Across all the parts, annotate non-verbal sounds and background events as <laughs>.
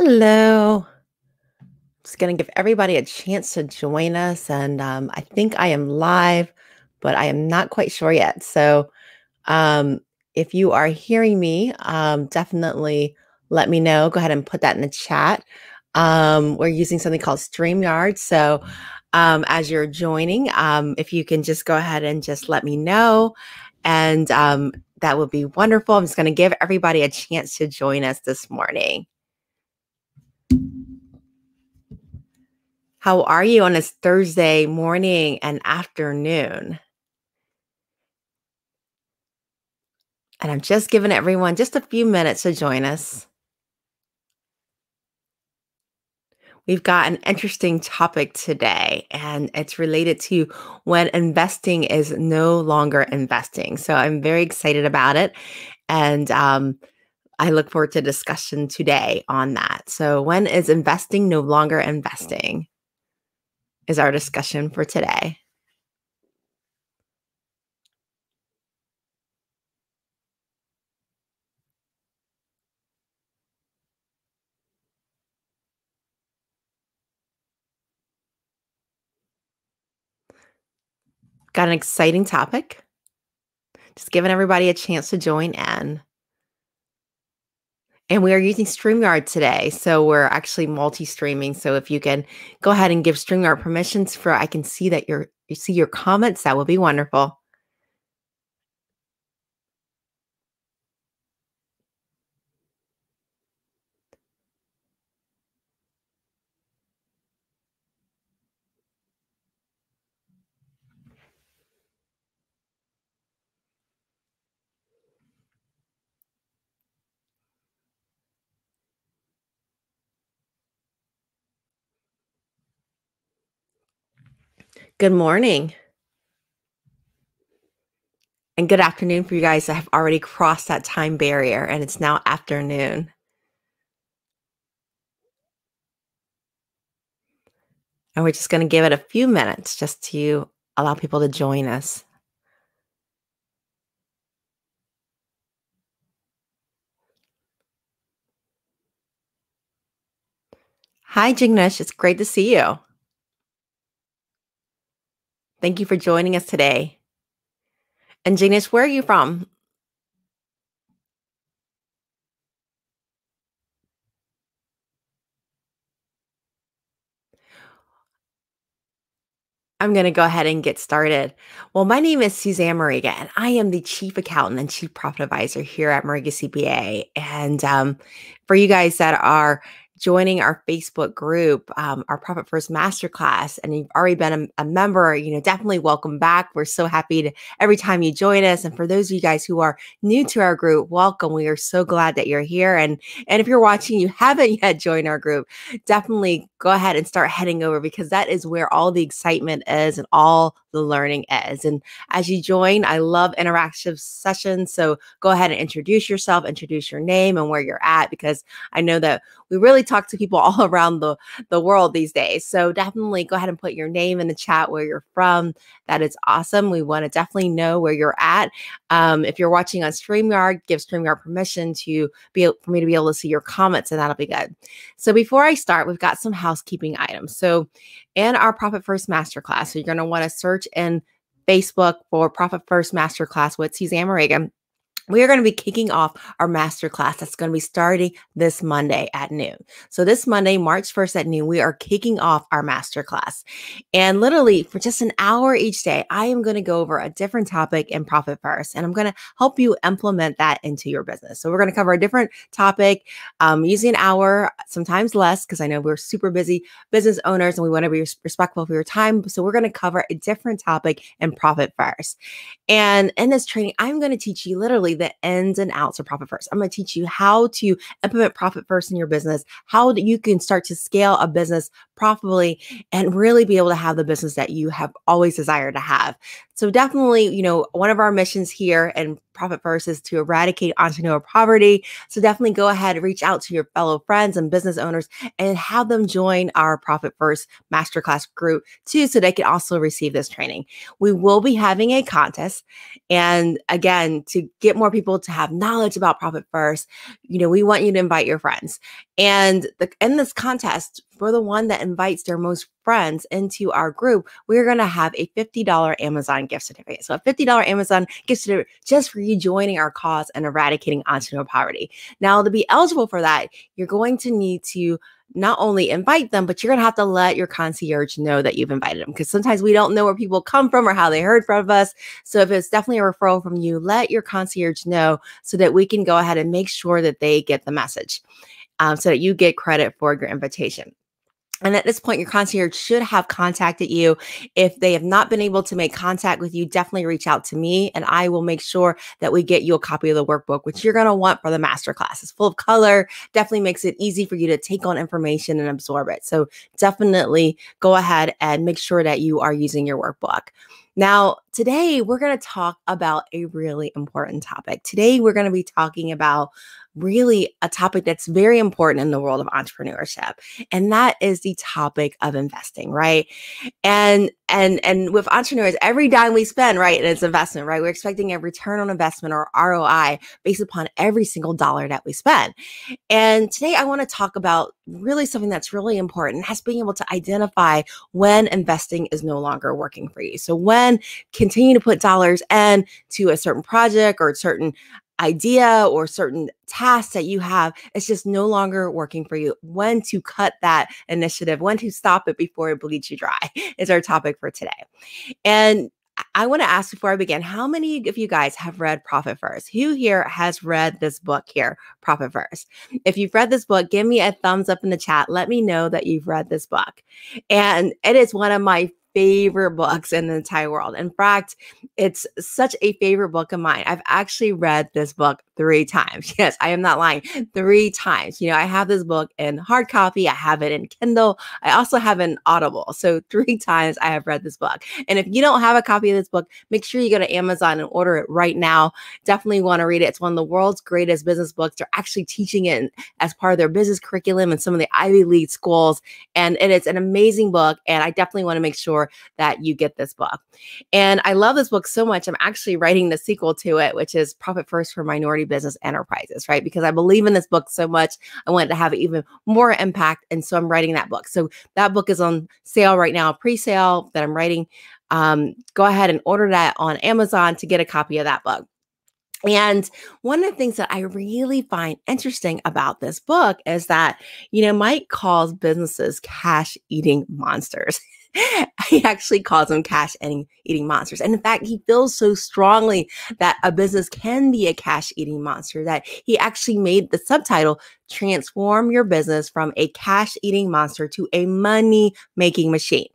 Hello. just going to give everybody a chance to join us. And um, I think I am live, but I am not quite sure yet. So um, if you are hearing me, um, definitely let me know. Go ahead and put that in the chat. Um, we're using something called StreamYard. So um, as you're joining, um, if you can just go ahead and just let me know. And that would be wonderful. I'm just going to give everybody a chance to join us this morning. How are you on this Thursday morning and afternoon? And I'm just giving everyone just a few minutes to join us. We've got an interesting topic today, and it's related to when investing is no longer investing. So I'm very excited about it. And um, I look forward to discussion today on that. So, when is investing no longer investing? Is our discussion for today. Got an exciting topic. Just giving everybody a chance to join in. And we are using StreamYard today. So we're actually multi streaming. So if you can go ahead and give StreamYard permissions for, I can see that you're, you see your comments, that would be wonderful. Good morning. And good afternoon for you guys that have already crossed that time barrier and it's now afternoon. And we're just going to give it a few minutes just to allow people to join us. Hi, Jignesh. It's great to see you. Thank you for joining us today. And Janish, where are you from? I'm going to go ahead and get started. Well, my name is Suzanne Mariga, and I am the Chief Accountant and Chief Profit Advisor here at Mariga CPA. And um, for you guys that are joining our Facebook group, um, our Profit First Masterclass, and you've already been a, a, member, you know, definitely welcome back. We're so happy to every time you join us. And for those of you guys who are new to our group, welcome. We are so glad that you're here. And and if you're watching, you <laughs> haven't yet joined our group, definitely go ahead and start heading over because that is where all the excitement is and all the learning is. And as you join, I love interactive sessions. So go ahead and introduce yourself, introduce your name and where you're at, because I know that we really talk to people <laughs> all around the, the world these days. So definitely go ahead and put your name in the chat where you're from. That is awesome. We want to definitely know where you're at. Um, if you're watching on StreamYard, give StreamYard permission to be for me to be able to see your comments, and that'll be good. So before I start, we've got some housekeeping items. So and our Profit First Masterclass. So you're going to want to search in Facebook for Profit First Masterclass with Suzanne Moragan we are going to be kicking off our master class that's going to be starting this Monday at noon. So this Monday, March 1st at noon, we are kicking off our master class. And literally for just an hour each day, I am going to go over a different topic in Profit First, and I'm going to help you implement that into your business. So we're going to cover a different topic, um, an hour, sometimes less, because I know we're super busy business owners and we want to be respectful for your time. So we're going to cover a different topic in Profit First. And in this training, I'm going to teach you literally the ins and outs of profit first. I'm going to teach you how to implement profit first in your business, how you can start to scale a business profitably and really be able to have the business that you have always desired to have. So definitely, you know, one of our missions here and Profit First is to eradicate entrepreneur poverty. So definitely go ahead reach out to your fellow friends and business owners and have them join our Profit First masterclass group too, so they can also receive this training. We will be having a contest. And again, to get more people to have knowledge about Profit First, you know, we want you to invite your friends. And the, in this contest, for the one that invites their most friends into our group. We're going to have a $50 Amazon gift certificate. So, a $50 Amazon gift certificate just for you joining our cause and eradicating entrepreneur poverty. Now, to be eligible for that, you're going to need to not only invite them, but you're going to have to let your concierge know that you've invited them because sometimes we don't know where people come from or how they heard from us. So if it's definitely a referral from you, let your concierge know so that we can go ahead and make sure that they get the message um, so that you get credit for your invitation. And at this point, your concierge should have contacted you. If they have not been able to make contact with you, definitely reach out to me and I will make sure that we get you a copy of the workbook, which you're going to want for the masterclass. It's full of color, definitely makes it easy for you to take on information and absorb it. So definitely go ahead and make sure that you are using your workbook. Now, today we're going to talk about a really important topic. Today we're going to be talking about really a topic that's very important in the world of entrepreneurship and that is the topic of investing right and and and with entrepreneurs every dime we spend right it's investment right we're expecting a return on investment or roi based upon every single dollar that we spend and today i want to talk about really something that's really important has being able to identify when investing is no longer working for you so when continue to put dollars in to a certain project or a certain idea or certain tasks that you have, it's just no longer working for you. When to cut that initiative, when to stop it before it bleeds you dry <laughs> is our topic for today. And I want to ask before I begin, how many of you guys have read Profit First? Who here has read this book here, Profit First? If you've read this book, give me a thumbs up in the chat. Let me know that you've read this book. And it is one of my favorite books in the entire world. In fact, it's such a favorite book of mine. I've actually read this book three times. <laughs> Yes, I am not lying. Three times. You know, I have this book in hard copy, I have it in Kindle, I also have an Audible. So, <laughs> three times I have read this book. And if you don't have a copy of this book, make sure you go to Amazon and order it right now. Definitely want to read it. It's one of the world's greatest business books. They're actually teaching it as part of their business curriculum in some of the Ivy League schools. And, it's an amazing book. And I definitely want to make sure that you get this book. And I love this book so much. I'm actually writing the sequel to it, which is Profit First for Minority Business Enterprises, right? Because I believe in this book so much. I want it to have even more impact. And so I'm writing that book. So that book is on sale right now, pre sale that I'm writing. Um, go ahead and order that on Amazon to get a copy of that book. And one of the things that I really find interesting about this book is that, you know, Mike calls businesses cash eating monsters. <laughs> <laughs> he actually calls them cash eating monsters. And in fact, he feels so strongly that a business can be a cash eating monster that he actually made the subtitle transform your business from a cash eating monster to a money making machine.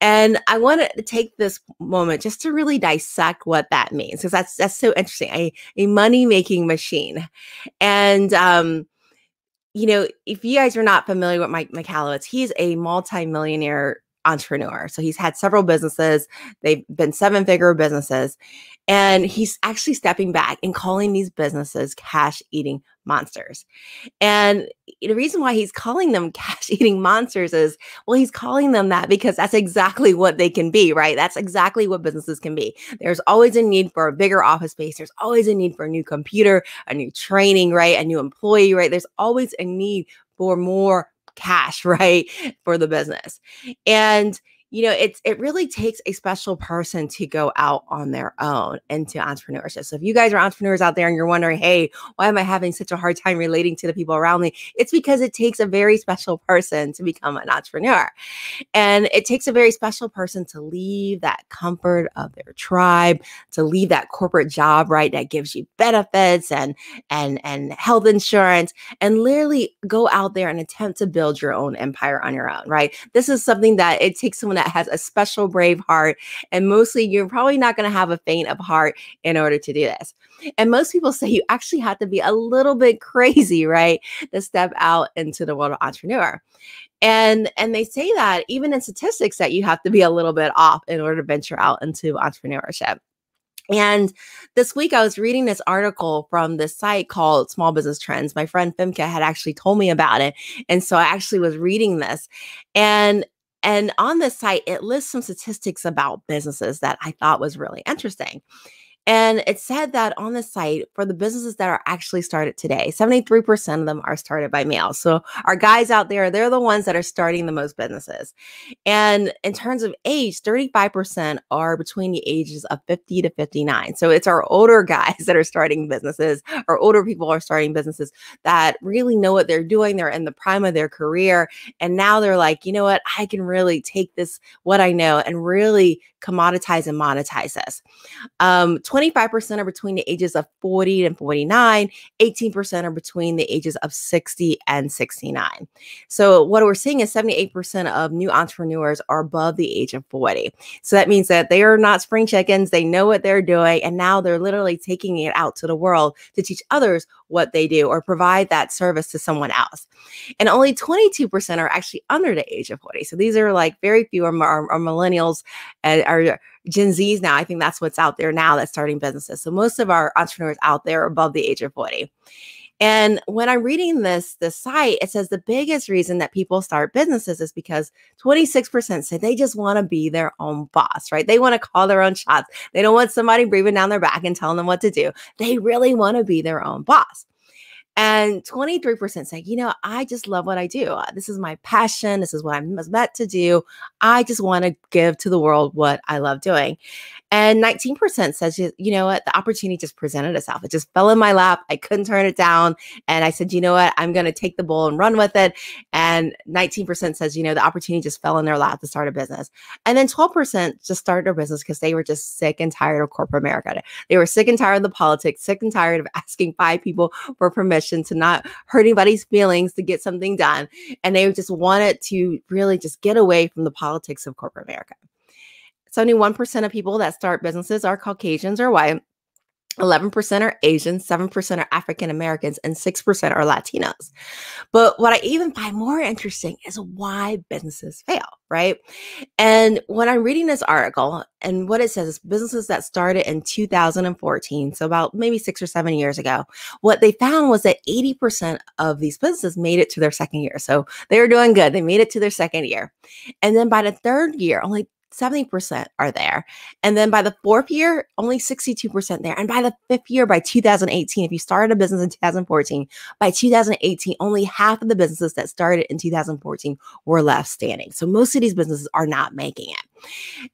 And I want to take this moment just to really dissect what that means because that's that's so interesting. A, a money making machine. And um, you know, if you guys are not familiar with Mike McAllowitz, he's a multimillionaire entrepreneur. So he's had several businesses. They've been seven figure businesses. And he's actually stepping back and calling these businesses cash eating monsters. And eh, the reason why he's calling them <laughs> cash eating monsters is well, he's calling them that because that's exactly what they can be, right? That's exactly what businesses can be. There's always a need for a bigger office space. There's always a need for a new computer, a new training, right? A new employee, right? There's always a need for more cash, <laughs> right, for the business. And you know, it's it really takes a special person to go out on their own into entrepreneurship. So if you guys are entrepreneurs out there and you're wondering, hey, why am I having such a hard time relating to the people around me? It's because it takes a very special person to become an entrepreneur. And it takes a very special person to leave that comfort of their tribe, to leave that corporate job, right? That gives you benefits and and and health insurance and literally go out there and attempt to build your own empire on your own, right? This is something that it takes someone that has a special brave heart. And mostly, you're probably not going to have a faint of heart in order to do this. And most people say you actually have to be a little bit crazy, right, to step out into the world of entrepreneur and and they say that even in statistics that you have to be a little bit off in order to venture out into entrepreneurship and this week I was reading this article from this site called Small Business Trends. My friend Femke had actually told me about it. And so I actually was reading this. And and on this site, it lists some statistics about businesses that I thought was really interesting. And it said that on the site for the businesses that are actually started today, 73% of them are started by males. So our guys out there, they're the ones that are starting the most businesses. And in terms of age, 35% are between the ages of 50 to 59. So it's our older <laughs> guys that are starting businesses, our older people are starting businesses that really know what they're doing. They're in the prime of their career. And now they're like, you know what? I can really take this, what I know, and really commoditize and monetize this. Um, 25% are between the ages of 40 and 49, 18% are between the ages of 60 and 69. So, what we're seeing is 78% of new entrepreneurs are above the age of 40. So, that means that they are not spring chickens, they know what they're doing, and now they're literally taking it out to the world to teach others what they do or provide that service to someone else. And only 22% are actually under the age of 40. So these are like very few are, are, are millennials and are Gen Zs now. I think that's what's out there now that's starting businesses. So most of our entrepreneurs out there are above the age of 40. And when I'm reading this this site, it says the biggest reason that people start businesses is because 26% say they just want to be their own boss, right? They want to call their own shots. They don't want somebody breathing down their back and telling them what to do. They really want to be their own boss. And 23% say, you know, I just love what I do. Uh, this is my passion. This is what I'm meant to do. I just want to give to the world what I love doing. And 19% says, you know what, the opportunity just presented itself. It just fell in my lap. I couldn't turn it down. And I said, you know what, I'm going to take the bull and run with it. And 19% says, you know, the opportunity just fell in their lap to start a business. And then 12% just started their business because they were just sick and tired of corporate America. They were sick and tired of the politics, sick and tired of <laughs> asking five people for permission to not hurt anybody's feelings, to get something done. And they just wanted to really just get away from the politics of corporate America. 71% of people that start businesses are Caucasians or white. 11% are Asians, 7% are African Americans, and 6% are Latinos. But what I even find more interesting is why businesses fail, right? And when I'm reading this article, and what it says is businesses that started in 2014, so about maybe six or seven years ago, what they found was that 80% of these businesses made it to their second year. So they were doing good, they made it to their second year. And then by the third year, only 70% are there. And then by the fourth year, only 62% there. And by the fifth year, by 2018, if you started a business in 2014, by 2018, only half of the businesses that started in 2014 were left standing. So most of these businesses are not making it.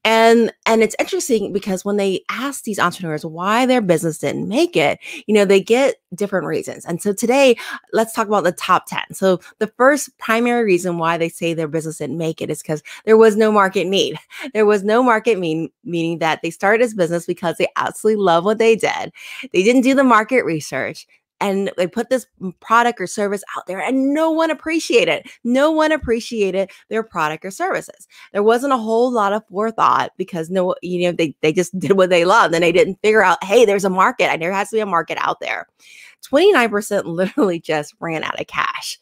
And and it's interesting because when they ask these entrepreneurs why their business didn't make it, you know, they get different reasons. And so today, let's talk about the top 10. So the first primary reason why they say their business didn't make it is because there was no market need. <laughs> There was no market mean meaning that they started this business because they absolutely love what they did. They didn't do the market research and they put this mm, product or service out there and no one appreciated it. No one appreciated their product or services. There wasn't a whole lot of forethought because no, you know, they, they just <laughs> did what they loved and they didn't figure out, hey, there's a market and there has to be a market out there. 29% literally just ran out of cash.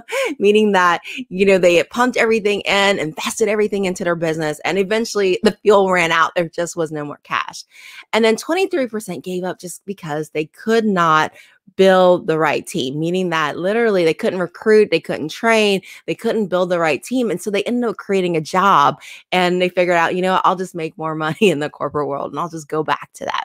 <laughs> meaning that, you know, they had pumped everything in, invested everything into their business, and eventually the fuel ran out. There just was no more cash. And then 23% gave up just because they could not build the right team, meaning that literally they couldn't recruit, they couldn't train, they couldn't build the right team. And so they ended up creating a job and they figured out, you know, I'll just make more <laughs> money in the corporate world and I'll just go back to that.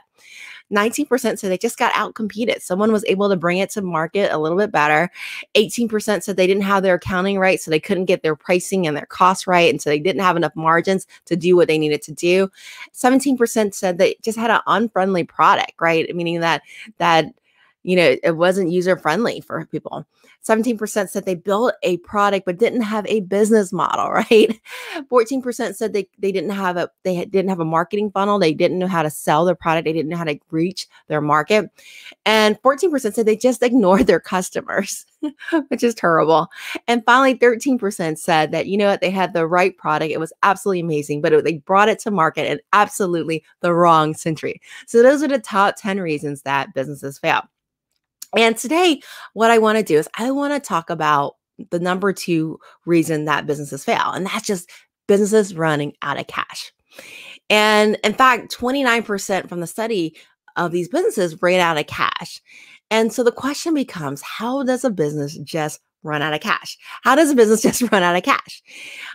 19% said they just got outcompeted. Someone was able to bring it to market a little bit better. 18% said they didn't have their accounting right, so they couldn't get their pricing and their costs right. And so they didn't have enough margins to do what they needed to do. 17% said they just had an unfriendly product, right? Meaning that, that, you know, it wasn't user friendly for people. 17% said they built a product but didn't have a business model, <laughs> right? 14% said they, they didn't have a they didn't have a marketing funnel, they didn't know how to sell their product, they didn't know how to reach their market. And 14% said they just <laughs> ignored their customers, <laughs> which is terrible. And finally 13% said that you know what, they had the right product, it was absolutely amazing, but it, they brought it to market in absolutely the wrong century. So those are the top 10 reasons that businesses fail. And today, what I want to do is I want to talk about the number two reason that businesses fail, and that's just businesses running out of cash. And in fact, 29% from the study of these businesses ran out of cash. And so the question becomes how does a business just run out of cash? How does a business <laughs> just run out of cash?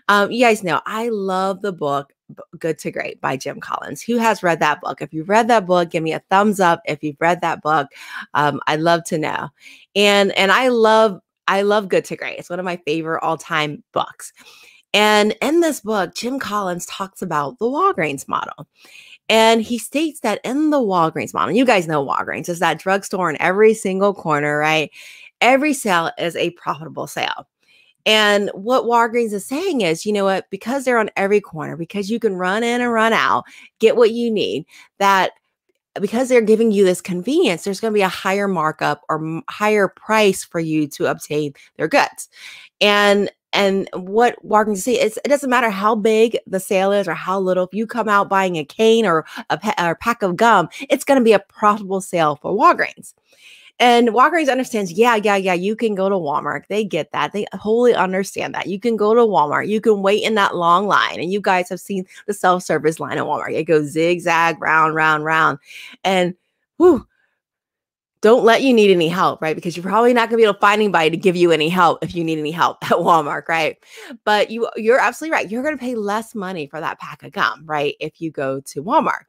Um, you guys know I love the book Good to Great by Jim Collins. Who has read that book? If you've read that book, give me a thumbs up. If you've read that book, um, I'd love to know. And and I love I love Good to Great. It's one of my favorite all time books. And in this book, Jim Collins talks about the Walgreens model. And he states that in the Walgreens model, you guys know Walgreens is that drugstore in every single corner, right? Every sale is a profitable sale. And what Walgreens is saying is, you know what, because they're on every corner, because you can run in and run out, get what you need, that because they're giving you this convenience, there's going to be a higher markup or higher price for you to obtain their goods. And and what Walgreens is, it doesn't matter how big the sale is or how little. If you come out buying a cane or a, or a pack of gum, it's going to be a profitable sale for Walgreens. And Walgreens understands, yeah, yeah, yeah, you can go to Walmart. They get that. They wholly understand that. You can go to Walmart. You can wait in that long line. And you guys have seen the self service line at Walmart. It goes zigzag, round, round, round. And whew, don't let you need any help, right? Because you're probably not going to be able to find anybody to give you any help if you need any help <laughs> at Walmart, right? But you you're absolutely right. You're going to pay less money for that pack of gum, right? If you go to Walmart.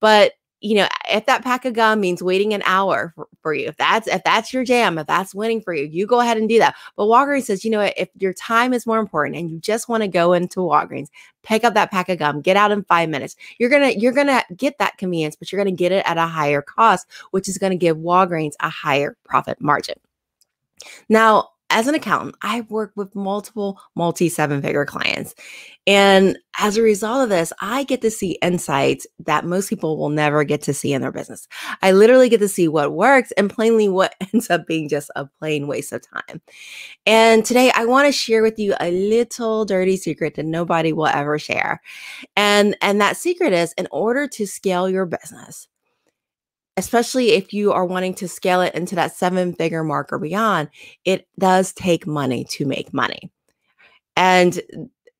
But you know, if that pack of gum means waiting an hour for, for, you, if that's if that's your jam, if that's winning for you, you go ahead and do that. But Walgreens says, you know what, if your time is more important and you just want to go into Walgreens, pick up that pack of gum, get out in five minutes. You're gonna you're gonna get that convenience, but you're gonna get it at a higher cost, which is gonna give Walgreens a higher profit margin. Now, as an accountant, I work with multiple multi seven figure clients. And as a result of this, I get to see insights that most people will never get to see in their business. I literally get to see what works and plainly what <laughs> ends up being just a plain waste of time. And today I want to share with you a little dirty secret that nobody will ever share. And and that secret is in order to scale your business, especially if you are wanting to scale it into that seven figure mark or beyond, it does take money to make money. And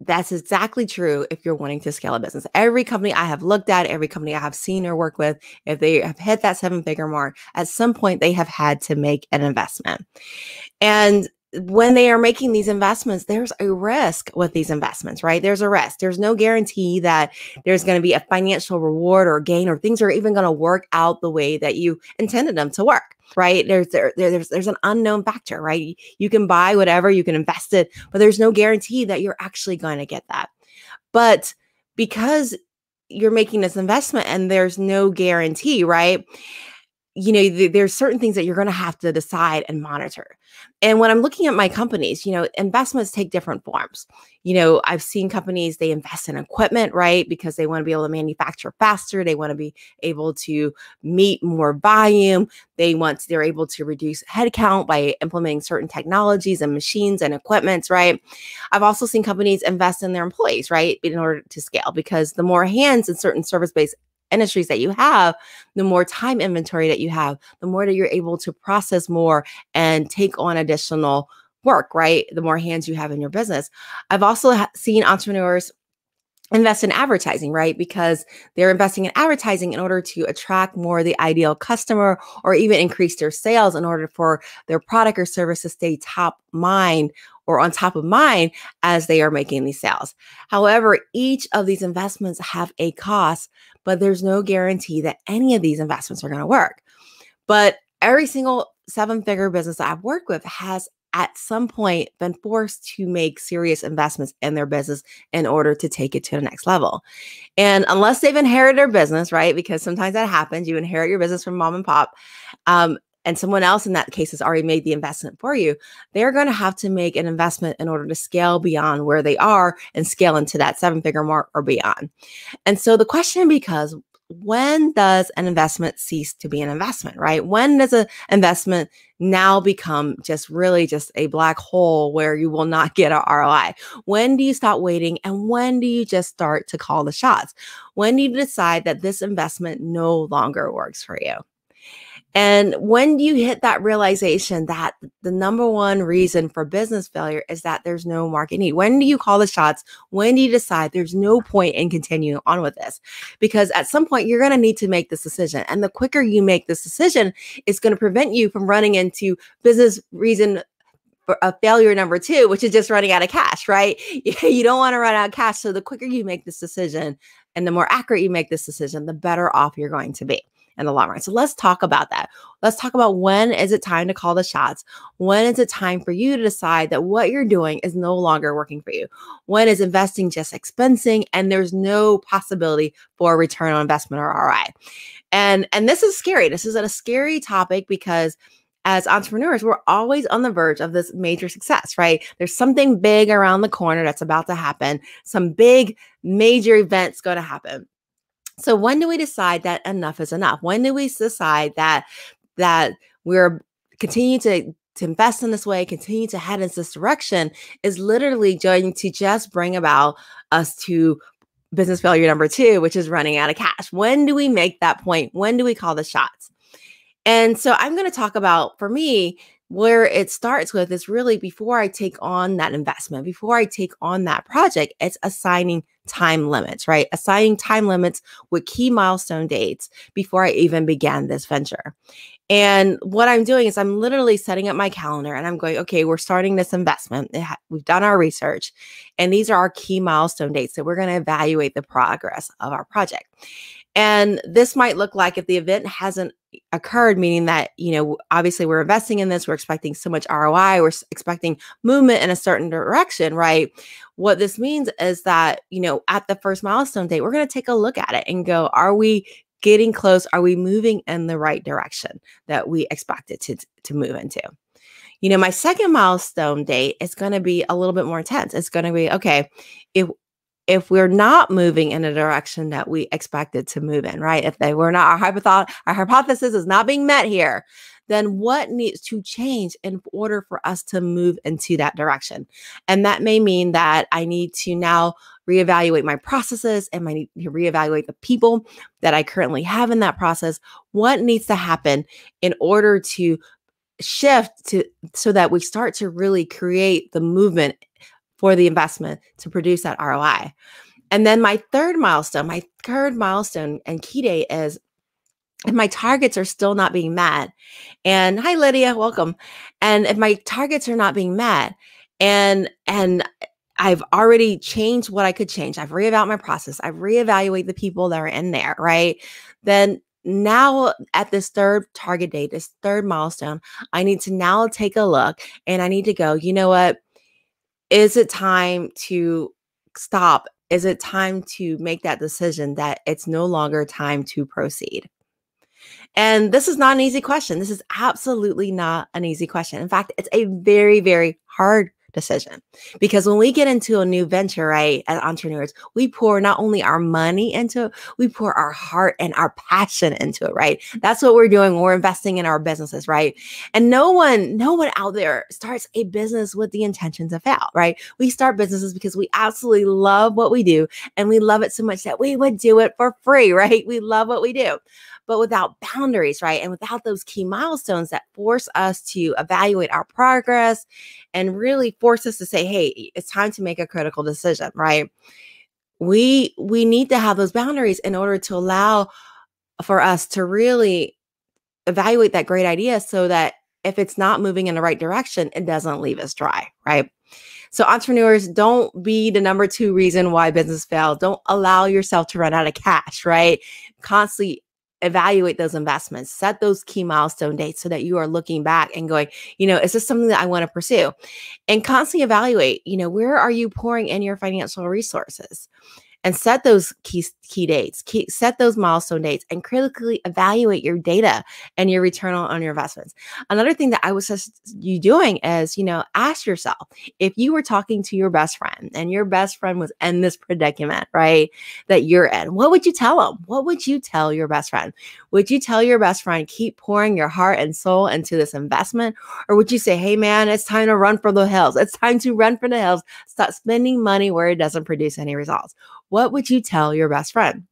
that's exactly true if you're wanting to scale a business. Every company I have looked at, every company I have seen or worked with, if they have hit that seven figure mark, at some point they have had to make an investment. And when they are making these investments, there's a risk with these investments, right? There's a risk. There's no guarantee that there's going to be a financial reward or gain or things are even going to work out the way that you intended them to work, right? There's there, there's there's an unknown factor, right? You can buy whatever, you can invest it, but there's no guarantee that you're actually going to get that. But because you're making this investment and there's no guarantee, right? you know, th there's certain things that you're going to have to decide and monitor. And when I'm looking at my companies, you know, investments take different forms. You know, I've seen companies, they invest in equipment, right? Because they want to be able to manufacture faster. They want to be able to meet more volume. They want, they're able to reduce headcount by implementing certain technologies and machines and equipments, right? I've also seen companies invest in their employees, right? In order to scale, because the more hands in certain service based industries that you have, the more time inventory that you have, the more that you're able to process more and take on additional work, right? The more hands you have in your business. I've also seen entrepreneurs invest in advertising, right? Because they're investing in advertising in order to attract more the ideal customer or even increase their sales in order for their product or service to stay top mind or on top of mind as they are making these sales. However, each of these investments have a cost, but there's no guarantee that any of these investments are going to work. But every single seven figure business I've worked with has at some point been forced to make serious investments in their business in order to take it to the next level. And unless they've inherited their business, right? Because sometimes that happens. You inherit your business from mom and pop. Um, and someone else in that case has already made the investment for you, they're going to have to make an investment in order to scale beyond where they are and scale into that seven figure mark or beyond. And so the question becomes when does an investment cease to be an investment, right? When does an investment now become just really just a black hole where you will not get a ROI? When do you stop waiting and when do you just start to call the shots? When do you decide that this investment no longer works for you? And when you hit that realization that the number one reason for business failure is that there's no market need, when do you call the shots? When do you decide there's no point in continuing on with this? Because at some point, you're going to need to make this decision. And the quicker you make this decision, it's going to prevent you from running into business reason a uh, failure number two, which is just running out of cash, right? <laughs> You don't want to run out of cash. So the quicker you make this decision and the more accurate you make this decision, the better off you're going to be in the long run. So let's talk about that. Let's talk about when is it time to call the shots? When is it time for you to decide that what you're doing is no longer working for you? When is investing just expensing and there's no possibility for return on investment or ROI? And and this is scary. This is a scary topic because as entrepreneurs, we're always on the verge of this major success, right? There's something big around the corner that's about to happen. Some big major events going to happen. So when do we decide that enough is enough? When do we decide that that we're continue to to invest in this way, continue to head in this direction is literally going to just bring about us to business failure number two, which is running out of cash. When do we make that point? When do we call the shots? And so I'm going to talk about, for me, where it starts with is really before I take on that investment, before I take on that project, it's assigning time limits, right? Assigning time limits with key milestone dates before I even began this venture. And what I'm doing is I'm literally setting up my calendar and I'm going, okay, we're starting this investment. We've done our research, and these are our key milestone dates that we're going to evaluate the progress of our project. And this might look like if the event hasn't occurred, meaning that, you know, obviously we're investing in this, we're expecting so much ROI, we're expecting movement in a certain direction, right? What this means is that, you know, at the first milestone date, we're going to take a look at it and go, are we getting close? Are we moving in the right direction that we expected to, to move into? You know, my second milestone date is going to be a little bit more intense. It's going to be okay, if if we're not moving in a direction that we expected to move in, right? If they were not our hypothol- our hypothesis is not being met here, then what needs to change in order for us to move into that direction? And that may mean that I need to now reevaluate my processes and I need to reevaluate the people that I currently have in that process. What needs to happen in order to shift to so that we start to really create the movement for the investment to produce that ROI. And then my third milestone, my third milestone and key date is if my targets are still not being met. And hi Lydia, welcome. And if my targets are not being met and and I've already changed what I could change. I've reevaluated my process. I reevaluate the people that are in there, right? Then now at this third target date, this third milestone, I need to now take a look and I need to go, you know what? Is it time to stop? Is it time to make that decision that it's no longer time to proceed? And this is not an easy question. This is absolutely not an easy question. In fact, it's a very, very hard decision. Because when we get into a new venture, right, as entrepreneurs, we pour not only our money into it, we pour our heart and our passion into it, right? That's what we're doing. We're investing in our businesses, right? And no one, no one out there starts a business with the intentions of fail, right? We start businesses because we absolutely love what we do and we love it so much that we would do it for free, <laughs> right? We love what we do but without boundaries, right? And without those key milestones that force us to evaluate our progress and really force us to say, hey, it's time to make a critical decision, right? We we need to have those boundaries in order to allow for us to really evaluate that great idea so that if it's not moving in the right direction, it doesn't leave us dry, right? So, entrepreneurs, don't be the number two reason why business fail. Don't allow yourself to run out of cash, right? Constantly evaluate those investments, set those key milestone dates so that you are looking back and going, you know, is this something that I want to pursue? And constantly evaluate, you know, where are you pouring in your financial resources? and set those key, key dates, key, set those milestone dates, and critically evaluate your data and your return on your investments. Another thing that I would suggest you doing is, you know, ask yourself if you were talking to your best friend and your best friend was in this predicament, right, that you're in, what would you tell them? What would you tell your best friend? Would you tell your best friend, keep pouring your heart and soul into this investment? Or would you say, hey, man, it's time to run for the hills? It's time to run for the hills. Stop spending money where it doesn't produce any results. What would you tell your best friend?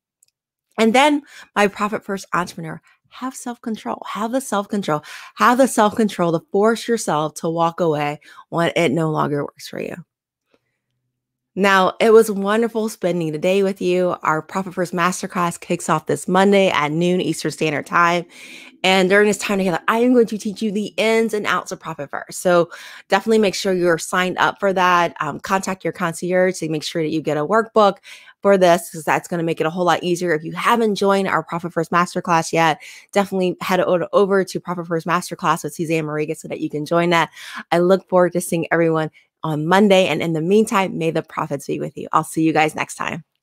And then my profit first entrepreneur, have self control, have the self control, have the self control to force yourself to walk away when it no longer works for you. Now, it was wonderful spending the day with you. Our Profit First Masterclass kicks off this Monday at noon Eastern Standard Time. And during this time together, I am going to teach you the ins and outs of Profit First. So definitely make sure you're signed up for that. Um, contact your concierge to make sure that you get a workbook for this because that's going to make it a whole lot easier. If you haven't joined our Profit First Masterclass yet, definitely head over to Profit First Masterclass with Suzanne Mariga so that you can join that. I look forward to seeing everyone on Monday. And in the meantime, may the profits be with you. I'll see you guys next time.